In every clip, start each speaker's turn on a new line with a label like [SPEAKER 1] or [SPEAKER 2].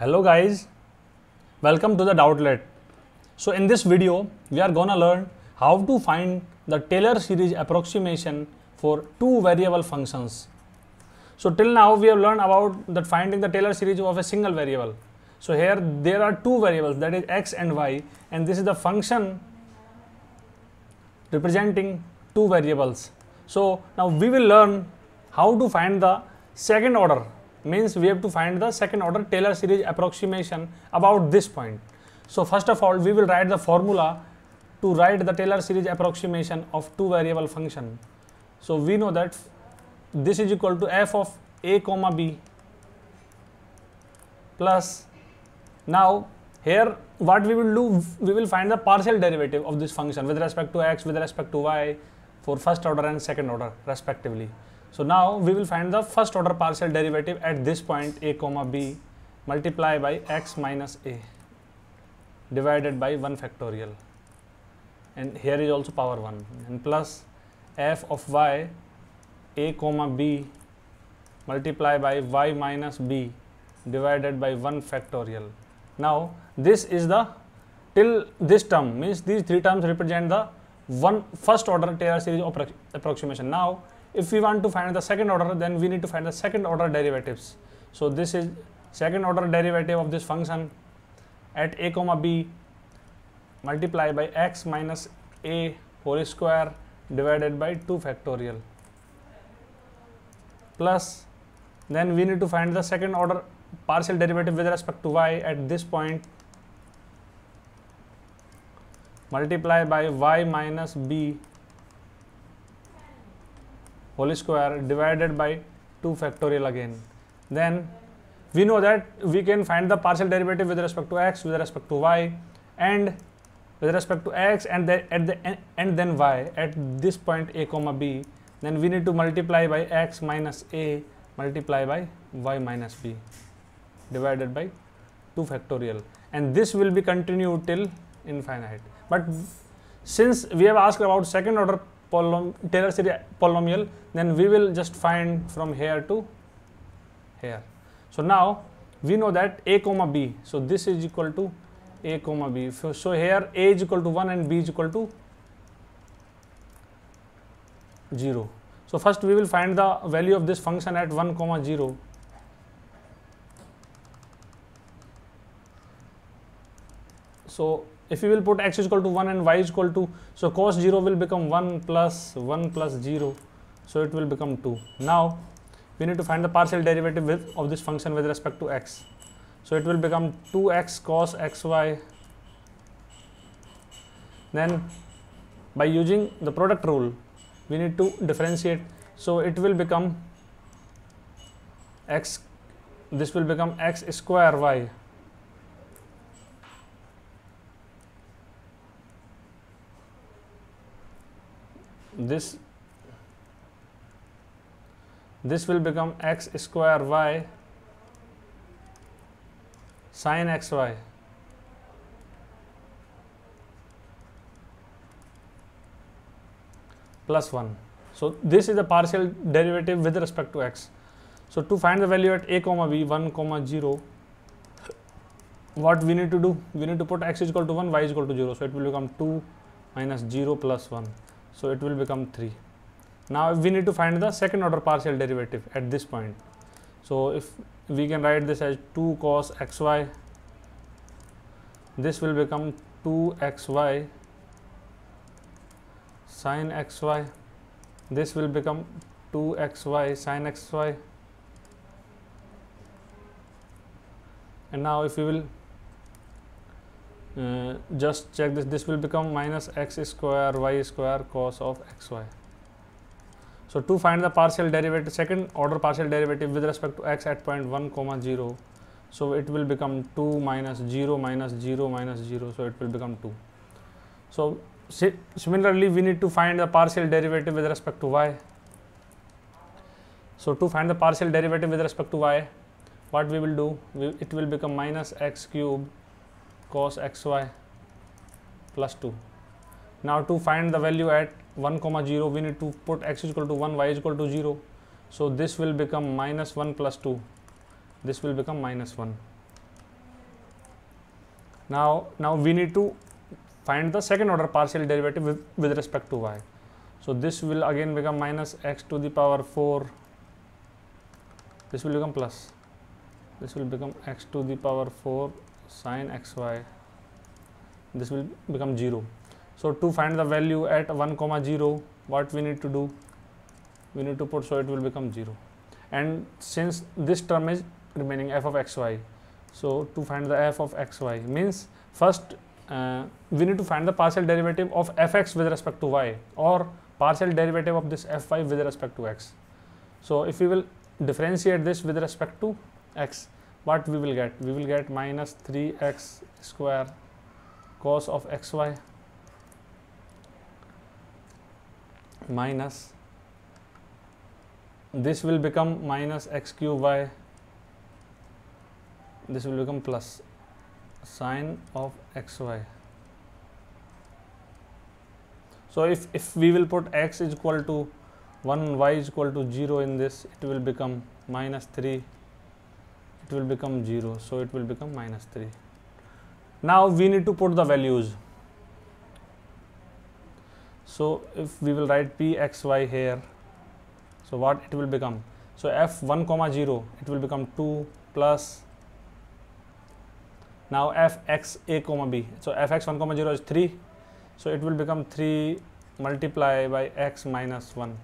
[SPEAKER 1] Hello guys, welcome to the Doubtlet. So in this video, we are gonna learn how to find the Taylor series approximation for two variable functions. So till now we have learned about that finding the Taylor series of a single variable. So here there are two variables that is x and y and this is the function representing two variables. So now we will learn how to find the second order means we have to find the second order Taylor series approximation about this point. So first of all we will write the formula to write the Taylor series approximation of two variable function. So we know that this is equal to f of a comma b plus now here what we will do we will find the partial derivative of this function with respect to x with respect to y for first order and second order respectively. So now we will find the first order partial derivative at this point a comma b multiply by x minus a divided by 1 factorial and here is also power 1 and plus f of y a comma b multiply by y minus b divided by 1 factorial. Now this is the till this term means these three terms represent the one first order Taylor series approximation. Now if we want to find the second order then we need to find the second order derivatives so this is second order derivative of this function at a comma b multiplied by x minus a whole square divided by 2 factorial plus then we need to find the second order partial derivative with respect to y at this point multiply by y minus b whole square divided by 2 factorial again then we know that we can find the partial derivative with respect to x with respect to y and with respect to x and at the and then y at this point a comma b then we need to multiply by x minus a multiply by y minus b divided by 2 factorial and this will be continued till infinite but since we have asked about second order polynom Taylor series polynomial then we will just find from here to here. So now we know that a comma b so this is equal to a comma b so, so here a is equal to 1 and b is equal to 0. So first we will find the value of this function at 1 comma 0 so if you will put x is equal to 1 and y is equal to so cos 0 will become 1 plus 1 plus 0 so it will become 2 now we need to find the partial derivative with, of this function with respect to x so it will become 2x cos xy then by using the product rule we need to differentiate so it will become x this will become x square y this this will become x square y sine xy plus 1. So, this is the partial derivative with respect to x. So, to find the value at a comma b 1 comma 0 what we need to do? We need to put x is equal to 1 y is equal to 0. So, it will become 2 minus 0 plus 1. So it will become 3. Now we need to find the second order partial derivative at this point. So if we can write this as 2 cos xy, this will become 2 xy sine xy, this will become 2 xy sine xy. And now if we will uh, just check this this will become minus x square y square cos of xy so to find the partial derivative second order partial derivative with respect to x at point 1 comma 0 so it will become 2 minus 0 minus 0 minus 0 so it will become 2 so similarly we need to find the partial derivative with respect to y so to find the partial derivative with respect to y what we will do we, it will become minus x cube cos xy plus 2. Now to find the value at 1 comma 0 we need to put x is equal to 1 y is equal to 0. So this will become minus 1 plus 2. This will become minus 1. Now, now we need to find the second order partial derivative with, with respect to y. So this will again become minus x to the power 4. This will become plus. This will become x to the power 4 sine xy this will become 0 so to find the value at 1 comma 0 what we need to do we need to put so it will become 0 and since this term is remaining f of xy so to find the f of xy means first uh, we need to find the partial derivative of fx with respect to y or partial derivative of this fy with respect to x so if we will differentiate this with respect to x what we will get we will get minus 3x square cos of xy minus this will become minus x cube y this will become plus sine of xy so if if we will put x is equal to 1 y is equal to 0 in this it will become minus 3 it will become 0 so it will become minus 3 now we need to put the values so if we will write p x y here so what it will become so f 1 comma 0 it will become 2 plus now f x a comma b so f x 1 comma 0 is 3 so it will become 3 multiply by x minus 1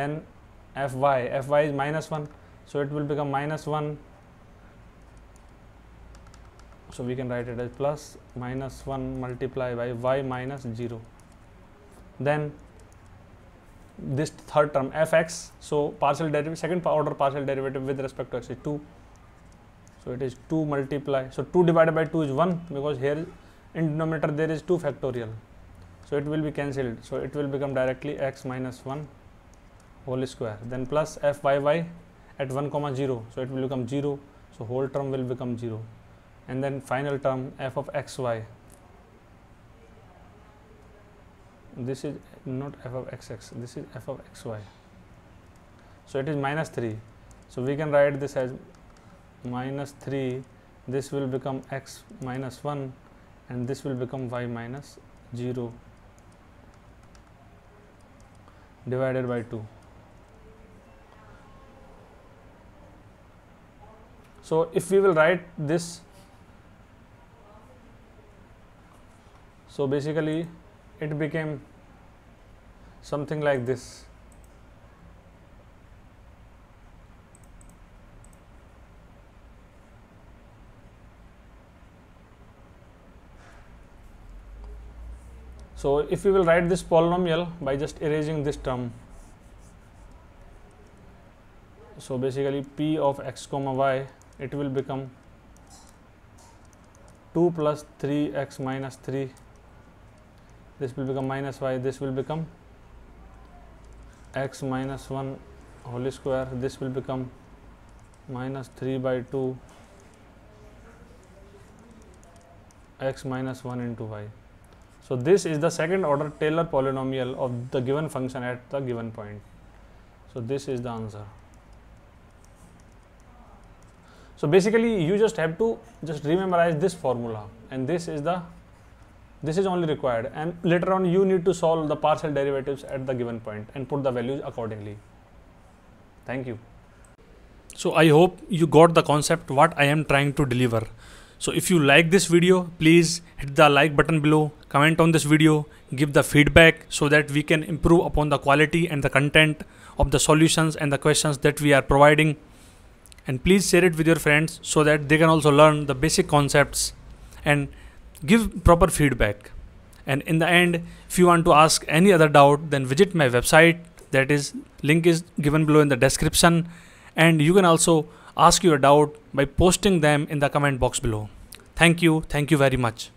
[SPEAKER 1] then f y f y is minus 1 so it will become minus 1 so we can write it as plus minus 1 multiply by y minus 0 then this third term fx so partial derivative second order partial derivative with respect to x is 2 so it is 2 multiply so 2 divided by 2 is 1 because here in denominator there is 2 factorial so it will be cancelled so it will become directly x minus 1 whole square then plus fyy at 1 comma 0 so it will become 0 so whole term will become 0 and then final term f of xy this is not f of xx this is f of xy so it is minus 3 so we can write this as minus 3 this will become x minus 1 and this will become y minus 0 divided by 2 So, if we will write this, so basically it became something like this. So, if we will write this polynomial by just erasing this term. So, basically p of x comma y it will become 2 plus 3x minus 3 this will become minus y this will become x minus 1 whole square this will become minus 3 by 2 x minus 1 into y so this is the second order Taylor polynomial of the given function at the given point so this is the answer so basically you just have to just rememorize this formula and this is the this is only required and later on you need to solve the partial derivatives at the given point and put the values accordingly. Thank you. So I hope you got the concept what I am trying to deliver. So if you like this video, please hit the like button below, comment on this video, give the feedback so that we can improve upon the quality and the content of the solutions and the questions that we are providing and please share it with your friends so that they can also learn the basic concepts and give proper feedback. And in the end, if you want to ask any other doubt, then visit my website. That is link is given below in the description. And you can also ask your doubt by posting them in the comment box below. Thank you. Thank you very much.